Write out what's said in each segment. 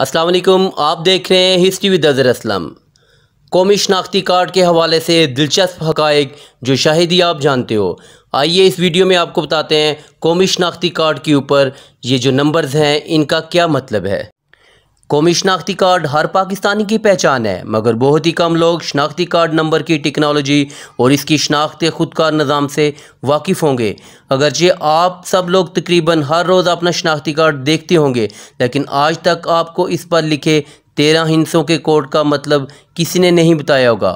असलम आप देख रहे हैं हिस्ट्री विद अजर असलम कौमी शनाख्ती कार्ड के हवाले से दिलचस्प हकायक जो शायद ही आप जानते हो आइए इस वीडियो में आपको बताते हैं कौमी शनाख्ती कार्ड के ऊपर ये जो नंबर्स हैं इनका क्या मतलब है कौमी शनाख्ती कार्ड हर पाकिस्तानी की पहचान है मगर बहुत ही कम लोग शनाख्ती कार्ड नंबर की टेक्नोलॉजी और इसकी शनाख्त खुदकार निज़ाम से वाकिफ़ होंगे अगरचे आप सब लोग तकरीबन हर रोज़ अपना शनाख्ती कार्ड देखते होंगे लेकिन आज तक आपको इस पर लिखे तेरह हिंसों के कोड का मतलब किसी ने नहीं बताया होगा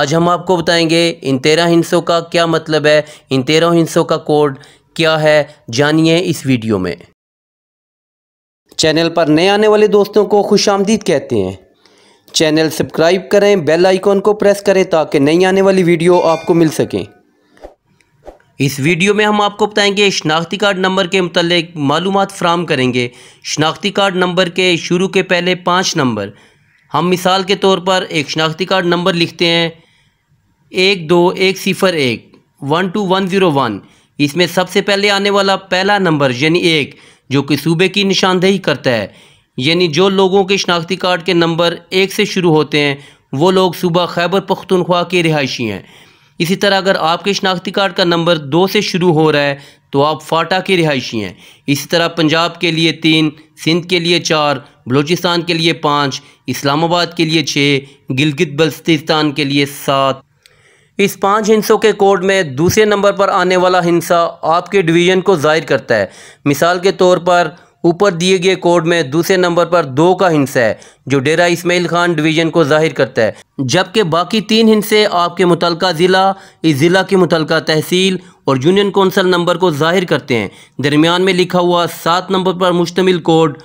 आज हम आपको बताएंगे इन तेरह हिंसों का क्या मतलब है इन तेरह हिंसों का कोड क्या है जानिए इस वीडियो में चैनल पर नए आने वाले दोस्तों को खुश आमदीद कहते हैं चैनल सब्सक्राइब करें बेल आइकॉन को प्रेस करें ताकि नई आने वाली वीडियो आपको मिल सकें इस वीडियो में हम आपको बताएंगे शनाख्ती कार्ड नंबर के मतलब मालूम फ्राहम करेंगे शनाख्ती कार्ड नंबर के शुरू के पहले पाँच नंबर हम मिसाल के तौर पर एक शनाख्ती कार्ड नंबर लिखते हैं एक दो एक सिफ़र एक one two one zero one इसमें सबसे पहले आने वाला पहला नंबर यानी एक जो कि सूबे की निशानदेही करता है यानी जो लोगों के शनाख्ती कार्ड के नंबर एक से शुरू होते हैं वो लोग सूबा खैबर पख्तनख्वा के रिहायशी हैं इसी तरह अगर आपके शनाख्ती कार्ड का नंबर दो से शुरू हो रहा है तो आप फाटा के रिहायशी हैं इसी तरह पंजाब के लिए तीन सिंध के लिए चार बलूचिस्तान के लिए पाँच इस्लामाबाद के लिए छः गिलगित बल्तिस्तान के लिए सात इस पांच हिंसों के कोड में दूसरे नंबर पर आने वाला हिंसा आपके डिवीजन को जाहिर करता है मिसाल के तौर पर ऊपर दिए गए कोड में दूसरे नंबर पर दो का हिंसा है जो डेरा इसमाइल खान डिवीजन को जाहिर करता है जबकि बाकी तीन हिंसे आपके मुतल ज़िला इस ज़िला की मुतल तहसील और यूनियन कौंसल नंबर को जाहिर करते हैं दरमियान में लिखा हुआ सात नंबर पर मुश्तमिल code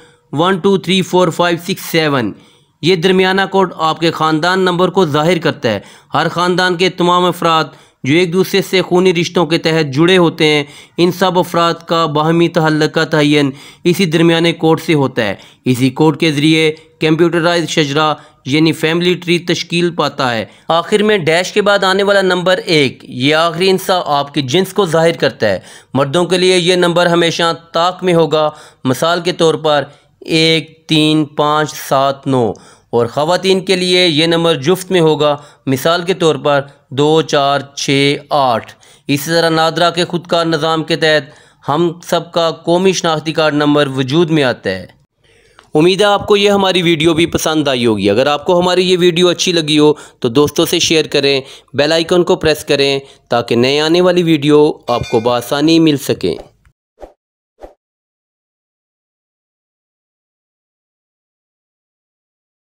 one two three four five six seven ये दरमियाना कोड आपके ख़ानदान नंबर को जाहिर करता है हर ख़ानदान के तमाम अफराद जो एक दूसरे से खूनी रिश्तों के तहत जुड़े होते हैं इन सब अफराद का बाहमी तहल का तयन इसी दरमियाने कोड से होता है इसी कोड के ज़रिए कंप्यूटराइज शजरा यानी फैमिली ट्री तश्कील पाता है आखिर में डैश के बाद आने वाला नंबर एक ये आखिरी इंसा आपके जिन्स को जाहिर करता है मर्दों के लिए यह नंबर हमेशा ताक में होगा मिसाल के तौर पर एक तीन पाँच सात नौ और ख़वान के लिए ये नंबर जुफ्त में होगा मिसाल के तौर पर दो चार छः आठ इसी तरह नादरा के खुदकार निज़ाम के तहत हम सब का कौमी शनाख्ती कार्ड नंबर वजूद में आता है उम्मीद है आपको ये हमारी वीडियो भी पसंद आई होगी अगर आपको हमारी ये वीडियो अच्छी लगी हो तो दोस्तों से शेयर करें बेल आइकन को प्रेस करें ताकि नए आने वाली वीडियो आपको बसानी मिल सकें